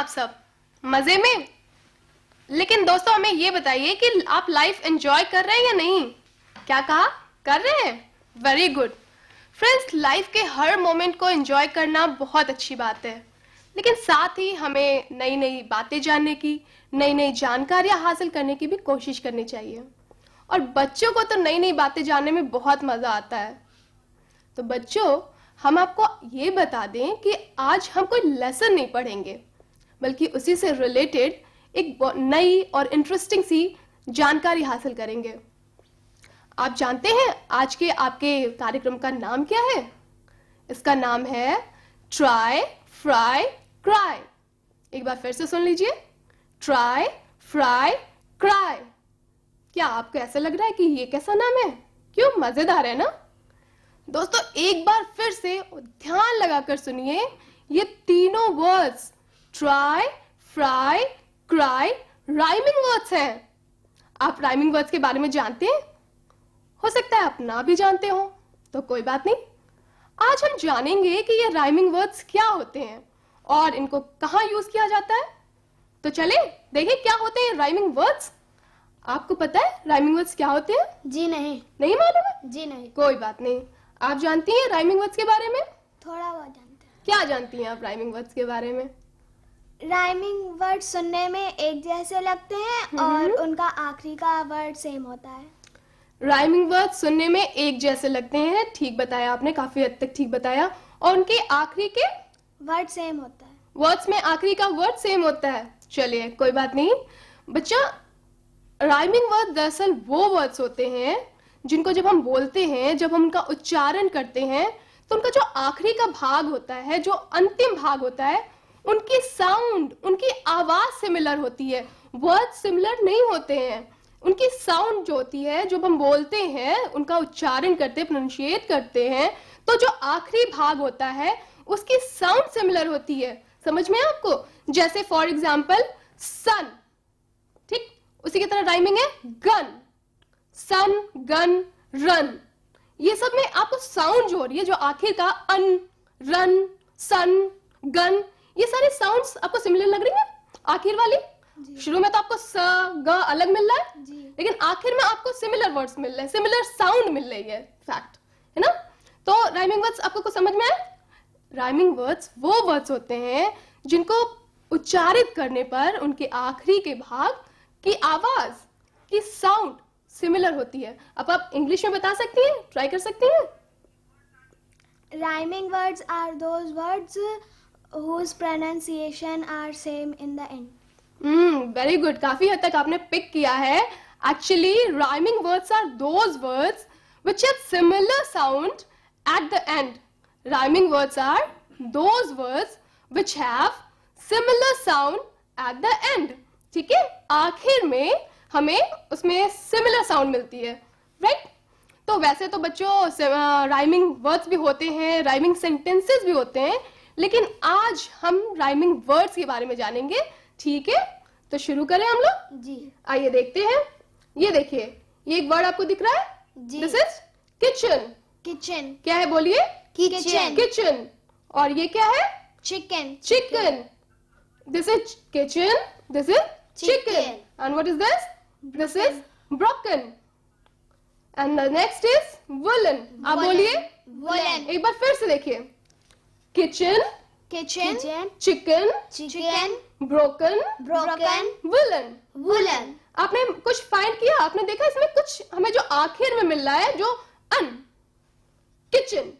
आप सब मजे में लेकिन दोस्तों हमें ये बताइए कि आप लाइफ एंजॉय कर रहे हैं या नहीं क्या कहा कर रहे हैं वेरी गुड फ्रेंड्स लाइफ के हर मोमेंट को एंजॉय करना बहुत अच्छी बात है लेकिन साथ ही हमें नई नई बातें जानने की नई नई जानकारियां हासिल करने की भी कोशिश करनी चाहिए और बच्चों को तो नई नई बातें जानने में बहुत मज़ा आता है तो बच्चों हम आपको ये बता दें कि आज हम कोई लेसन नहीं पढ़ेंगे बल्कि उसी से रिलेटेड एक नई और इंटरेस्टिंग सी जानकारी हासिल करेंगे आप जानते हैं आज के आपके कार्यक्रम का नाम क्या है इसका नाम है ट्राई फ्राई क्राई एक बार फिर से सुन लीजिए ट्राई फ्राई क्राई क्या आपको ऐसा लग रहा है कि ये कैसा नाम है क्यों मजेदार है ना दोस्तों एक बार फिर से ध्यान लगाकर सुनिए ये तीनों words try fry cry rhyming words हैं आप राइमिंग वर्ड्स के बारे में जानते हैं हो सकता है आप ना भी जानते हो तो कोई बात नहीं आज हम जानेंगे कि ये राइमिंग वर्ड्स क्या होते हैं और इनको कहाँ यूज किया जाता है तो चले देखिए क्या होते हैं राइमिंग वर्ड्स आपको पता है राइमिंग वर्ड्स क्या होते हैं जी नहीं नहीं मालूम है जी नहीं कोई बात नहीं आप जानती हैं राइमिंग वर्ड्स के बारे में थोड़ा बहुत जानते हैं क्या जानती हैं आप राइमिंग वर्ड्स के बारे में राइमिंग वर्ड सुनने में एक जैसे लगते हैं हम्म। और उनका आखिरी का वर्ड सेम होता है राइमिंग वर्ड सुनने में एक जैसे लगते हैं ठीक बताया आपने काफी हद तक ठीक बताया और उनके आखिरी के वर्ड सेम होता है वर्ड्स में आखिरी का वर्ड सेम होता है चलिए कोई बात नहीं बच्चा राइमिंग वर्ड दरअसल वो वर्ड्स होते हैं जिनको जब हम बोलते हैं जब हम उनका उच्चारण करते हैं तो उनका जो आखिरी का भाग होता है जो अंतिम भाग होता है उनकी साउंड उनकी आवाज सिमिलर होती है वर्ड सिमिलर नहीं होते हैं उनकी साउंड जो होती है जब हम बोलते हैं उनका उच्चारण करते प्रोनशिएट करते हैं तो जो आखिरी भाग होता है उसकी साउंड सिमिलर होती है समझ में आपको जैसे फॉर एग्जाम्पल सन ठीक उसी की तरह राइमिंग है गन सन गन रन ये सब में आपको साउंड जो हो रही है जो आखिर का अन रन सन गन ये सारे साउंड्स आपको सिमिलर लग रही है आखिर वाली शुरू में तो आपको स ग अलग मिल रहा है लेकिन आखिर में आपको सिमिलर वर्ड्स मिल रहे हैं सिमिलर साउंड मिल रही है फैक्ट है ना तो राइमिंग वर्ड्स आपको कुछ समझ में आए राइमिंग वर्ड्स वो वर्ड्स होते हैं जिनको उच्चारित करने पर उनके आखिरी के भाग की आवाज की साउंड सिमिलर होती है अब आप इंग्लिश में बता सकती हैं ट्राई कर सकती हैं rhyming words are those words whose pronunciation are same in the end. Hmm, very good. काफी हद तक आपने pick किया है. Actually, rhyming words are those words which have similar sound at the end. Rhyming words are those words which have similar sound at the end. ठीक है आखिर में हमें उसमें similar sound मिलती है right? तो वैसे तो बच्चों राइमिंग वर्ड्स भी होते हैं राइमिंग सेंटेंसेस भी होते हैं लेकिन आज हम राइमिंग वर्ड्स के बारे में जानेंगे ठीक है तो शुरू करें हम लोग जी आइए देखते हैं ये देखिए ये एक वर्ड आपको दिख रहा है दिस इज किचन किचन क्या है बोलिए किचन किचन और ये क्या है chicken chicken this is kitchen this is chicken and what is this this is broken and the next is woollen आप बोलिए वुलन एक बार फिर से देखिए kitchen kitchen chicken chicken chicken broken broken woolen woolen आपने कुछ फाइंड किया आपने देखा इसमें कुछ हमें जो आखिर में मिल रहा है जो अन किचन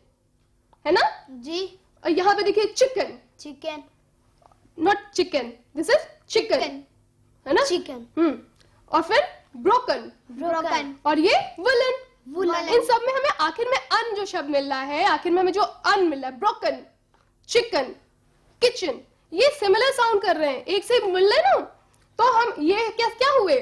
है ना जी और यहाँ पे देखिए chicken chicken not chicken this is chicken है ना चिकन हम्म और फिर ब्रोकन ब्रोकन और ये वुलन वुलन इन सब में हमें आखिर में अन जो शब्द मिल रहा है आखिर में हमें जो अन मिल रहा है ब्रोकन चिकन किचन ये सिमिलर साउंड कर रहे हैं एक से मिल रहे ना तो हम ये क्या क्या हुए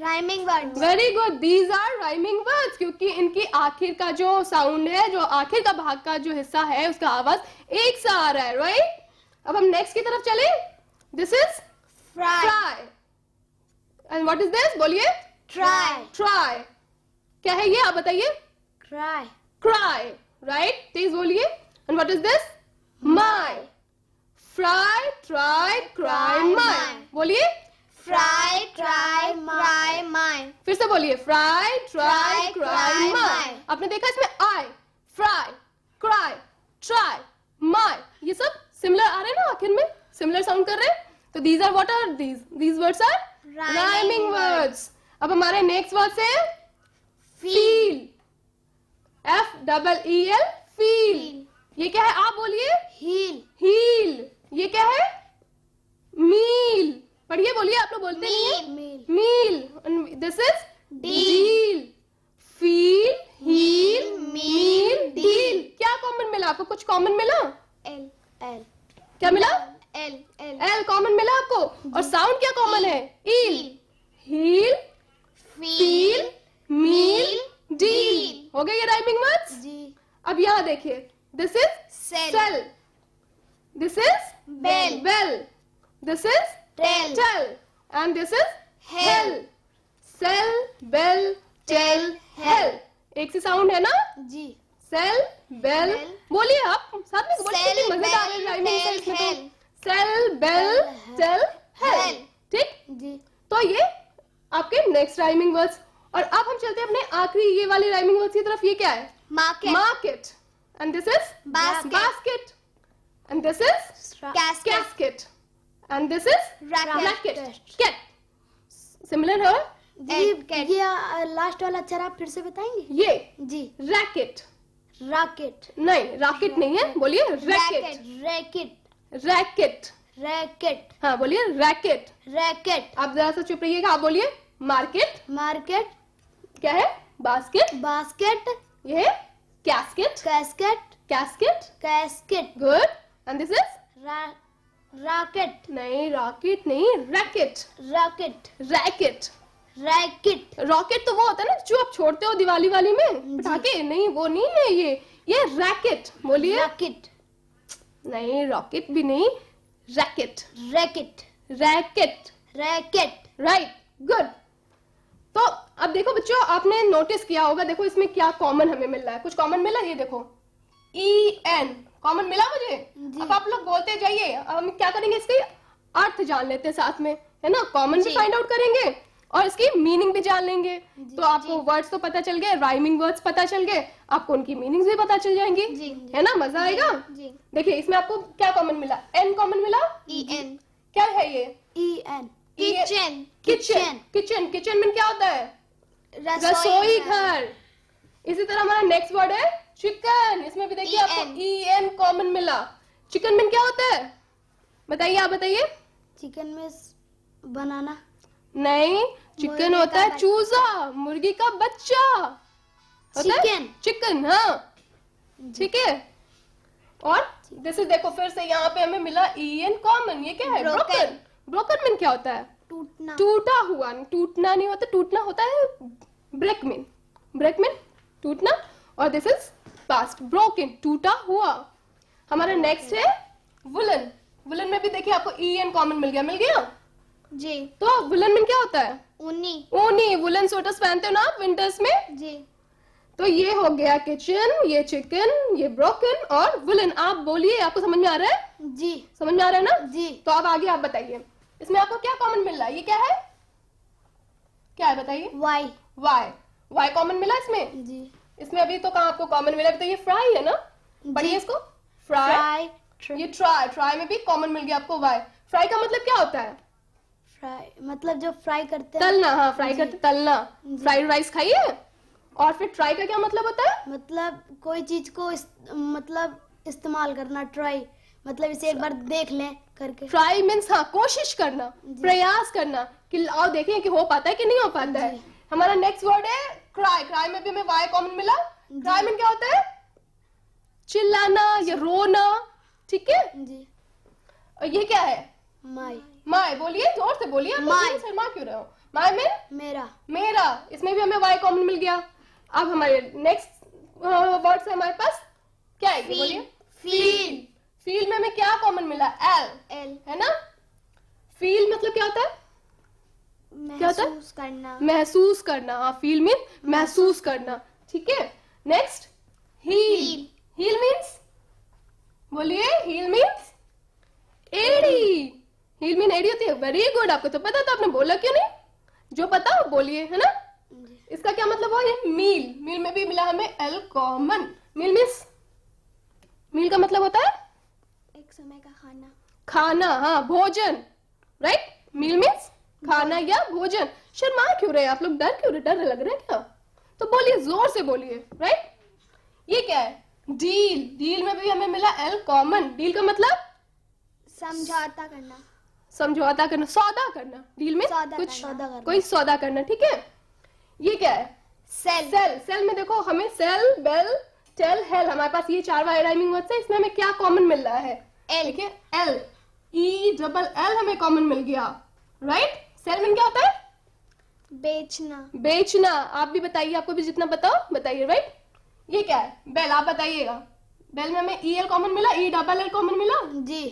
rhyming word very good these are rhyming words क्योंकि इनकी आखिर का जो साउंड है जो आखिर का भाग का जो हिस्सा है उसका आवाज एक सा आ रहा है राइट अब हम नेक्स्ट की तरफ चले this is fry and what is this बोलिए ट्राई ट्राई क्या है ये आप बताइए क्राई क्राई राइट तेज बोलिए and what is this my fry try cry my बोलिए फ्राई ट्राई क्राई माय फिर से बोलिए फ्राई ट्राई क्राई माय आपने देखा इसमें आई फ्राई क्राई ट्राई माय ये सब सिमिलर आ रहे हैं ना आखिर में सिमिलर साउंड कर रहे हैं तो these are what are these these words are rhyming words अब हमारे नेक्स्ट वर्ड से feel F double E L feel ये क्या है आप बोलिए हील हील ये क्या है मील पढ़िए बोलिए आप लोग बोलते नहीं meal this is deal feel heel meal deal क्या कॉमन मिला आपको कुछ कॉमन मिला एल एल क्या मिला एल एल एल कॉमन मिला आपको और साउंड क्या कॉमन है eel heel feel meal deal हो गया ये राइमिंग वर्ड्स जी अब यहाँ देखिए This is cell. cell. This is bell. Bell. This is tell. Tell. And this is hell. Cell, bell, tell, hell. एक से sound है ना जी cell bell बोलिए आप साथ में बोलिए मजेदार है राइमिंग है इसमें तो सेल बेल टेल हेल ठीक जी तो ये आपके नेक्स्ट राइमिंग वर्ड्स और अब हम चलते हैं अपने आखिरी ये वाली राइमिंग वर्ड्स की तरफ ये क्या है market market and this is basket, basket. and this is casket. casket and this is racket, racket. Cat. similar हो ये लास्ट वाला अक्षर आप फिर से बताएंगे ये जी रैकेट रैकेट नहीं रैकेट नहीं है बोलिए रैकेट रैकेट रैकेट रैकेट हाँ बोलिए रैकेट रैकेट आप जरा सा चुप रहिएगा आप बोलिए मार्केट मार्केट क्या है बास्केट बास्केट ये है Casket. Casket. Casket. Casket. Good. And this is? Ra racket. नहीं rocket नहीं racket. Racket. Racket. Racket rocket तो वो होता है ना जो आप छोड़ते हो दिवाली वाली में पटाखे नहीं वो नहीं है ये ये रैकेट बोलिए रैकेट नहीं रॉकेट भी नहीं racket racket racket racket right good तो अब देखो बच्चों आपने नोटिस किया होगा देखो इसमें क्या कॉमन हमें मिल रहा है कुछ कॉमन मिला ये देखो ई एन कॉमन मिला मुझे अब आप लोग बोलते जाइए अब हम क्या करेंगे इसके अर्थ जान लेते हैं साथ में है ना कॉमन भी फाइंड आउट करेंगे और इसकी मीनिंग भी जान लेंगे तो आपको वर्ड्स तो पता चल गए राइमिंग वर्ड्स पता चल गए आपको उनकी मीनिंग्स भी पता चल जाएंगी जी, जी, है ना मजा आएगा देखिए इसमें आपको क्या कॉमन मिला एन कॉमन मिला ई e एन क्या है ये E e N kitchen kitchen kitchen kitchen में क्या होता है रसोई घर इसी तरह हमारा नेक्स्ट वर्ड है चिकन इसमें भी देखिए e आपको ई एन कॉमन मिला चिकन में क्या होता है बताइए आप बताइए चिकन में बनाना नहीं चिकन होता है चूजा मुर्गी का बच्चा चिकन चिकन हाँ ठीक है और जैसे देखो फिर से यहाँ पे हमें मिला ई एन कॉमन ये क्या है ब्रोकन ब्रोकन मीन क्या होता है टूटना टूटा हुआ टूटना नहीं होता टूटना होता है ब्रेक मीन ब्रेक मीन टूटना और दिस इज पास्ट ब्रोकन टूटा हुआ हमारा नेक्स्ट है वुलन वुलन में भी देखिए आपको ई एन कॉमन मिल गया मिल गया जी तो वुलन में क्या होता है ऊनी ऊनी वुलन स्वेटर्स पहनते हो ना आप विंटर्स में जी तो ये हो गया किचन ये चिकन ये ब्रोकन और वुलन आप बोलिए आपको समझ में आ रहा है जी समझ में आ रहा है ना जी तो अब आगे आप बताइए इसमें आपको क्या कॉमन मिल रहा है ये क्या है क्या है बताइए वाई वाई वाई कॉमन मिला इसमें जी इसमें अभी तो कहा आपको कॉमन मिला तो ये फ्राई है ना पढ़िए इसको फ्राई ये ट्राई ट्राई में भी कॉमन मिल गया आपको वाई फ्राई का मतलब क्या होता है फ्राई मतलब जो फ्राई करते हैं तलना हाँ फ्राई करते तलना फ्राइड राइस खाइए और फिर ट्राई का क्या मतलब होता है मतलब कोई चीज को इस, मतलब इस्तेमाल करना ट्राई मतलब इसे एक बार देख ले करके ट्राई मीन्स हाँ कोशिश करना प्रयास करना कि आओ देखें कि हो पाता है कि नहीं हो पाता है हमारा नेक्स्ट वर्ड है क्राई क्राई में भी हमें वाई कॉमन मिला क्राई मीन क्या होता है चिल्लाना या रोना ठीक है जी और ये क्या है माई माई बोलिए जोर से बोलिए माई शर्मा क्यों रहे हो माई मीन मेरा मेरा इसमें भी हमें वाई कॉमन मिल गया अब हमारे नेक्स्ट वर्ड है हमारे पास क्या है बोलिए फील फील में हमें क्या कॉमन मिला एल एल है ना फील मतलब क्या होता है क्या होता है करना महसूस करना हाँ फील मीन महसूस करना ठीक है नेक्स्ट हील हील मीन्स बोलिए हील मीन्स एडी हील मीन एडी होती है वेरी गुड आपको तो पता था आपने बोला क्यों नहीं जो पता हो बोलिए है ना इसका क्या मतलब हुआ ये मील मील में भी मिला हमें L common meal means meal का मतलब समय का खाना खाना हाँ भोजन राइट मील मीन्स खाना या भोजन शर्मा क्यों रहे आप लोग डर क्यों रहे डर लग रहे हैं क्या तो बोलिए जोर से बोलिए राइट ये क्या है डील डील में भी हमें मिला एल कॉमन डील का मतलब समझौता करना समझौता करना सौदा करना डील में सौदा कुछ करना, सौदा करना। कोई सौदा करना ठीक है ये क्या है सेल सेल सेल में देखो हमें सेल बेल टेल हेल हमारे पास ये चार वायर राइमिंग वर्ड्स है इसमें हमें क्या कॉमन मिल रहा है एल ठीक है एल ई डबल एल हमें कॉमन मिल गया राइट सेलमन क्या होता है बेचना बेचना आप भी बताइए आपको भी जितना बताओ बताइए राइट ये क्या है बेल आप बताइएगा बेल में हमें ई एल कॉमन मिला ई डबल एल कॉमन मिला जी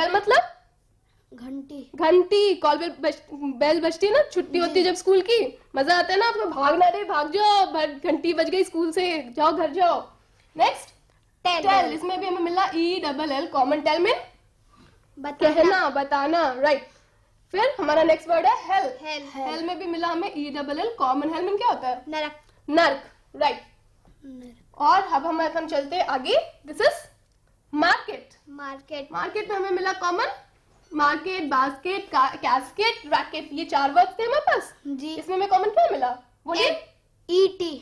बेल मतलब घंटी घंटी कॉल बेल बेल बजती है ना छुट्टी होती है जब स्कूल की मजा आता है ना आपको भागना रे भाग जाओ घंटी बज गई स्कूल से जाओ घर जाओ नेक्स्ट टेल इसमें भी हमें मिला E double L common tell में कहना बताना राइट फिर हमारा नेक्स्ट वर्ड है हेल हेल हेल में भी मिला हमें E double L common hell में क्या होता है नरक नरक राइट और अब हमारे हम चलते आगे this is market market market में हमें मिला common market basket casket racket ये चार वर्ड थे हमारे पास जी इसमें हमें कॉमन क्या मिला बोलिए ईटी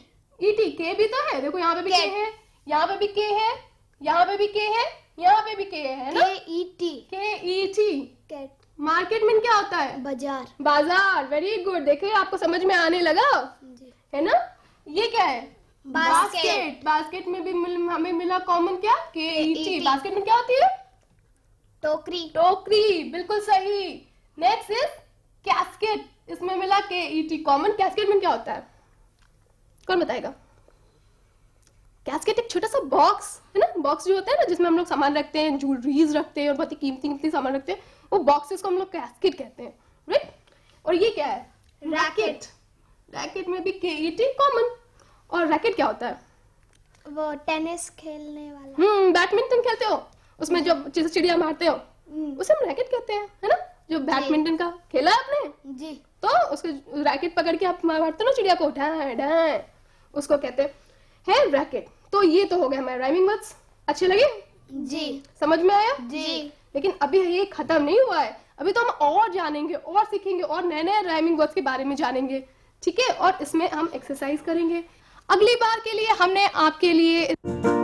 ईटी के भी तो है देखो यहाँ पे भी के है यहाँ पे भी के है यहाँ पे भी के है यहाँ पे भी के है ना के ई टी के ई टी कैट मार्केट में क्या होता है बाजार बाजार वेरी गुड देखिए आपको समझ में आने लगा है ना ये क्या है बास्केट बास्केट में भी मिल, हमें मिला कॉमन क्या के टी बास्केट में क्या होती है टोकरी टोकरी बिल्कुल सही नेक्स्ट इज कैस्केट इसमें मिला के ईटी कॉमन कैस्केट में क्या होता है कौन बताएगा कैस्केट एक छोटा सा बॉक्स है ना बॉक्स जो होता है ना जिसमें हम लोग सामान रखते हैं ज्वेलरीज रखते हैं और बहुत ही कीमती कीमती सामान रखते हैं वो बॉक्सेस को हम लोग कैस्केट कहते हैं राइट और ये क्या है रैकेट रैकेट में भी के ई टी कॉमन और रैकेट क्या होता है वो टेनिस खेलने वाला हम्म बैडमिंटन खेलते हो उसमें जो हम्म। चिड़िया मारते हो हम्म। उसे हम रैकेट कहते हैं है ना जो बैडमिंटन का खेला आपने जी तो उसके रैकेट पकड़ के आप मारते हो ना चिड़िया को ढाए उसको कहते हैं रैकेट तो ये तो हो गया हमारे राइमिंग वर्ड्स अच्छे लगे जी समझ में आया जी लेकिन अभी ये खत्म नहीं हुआ है अभी तो हम और जानेंगे और सीखेंगे और नए नए राइमिंग वर्ड्स के बारे में जानेंगे ठीक है और इसमें हम एक्सरसाइज करेंगे अगली बार के लिए हमने आपके लिए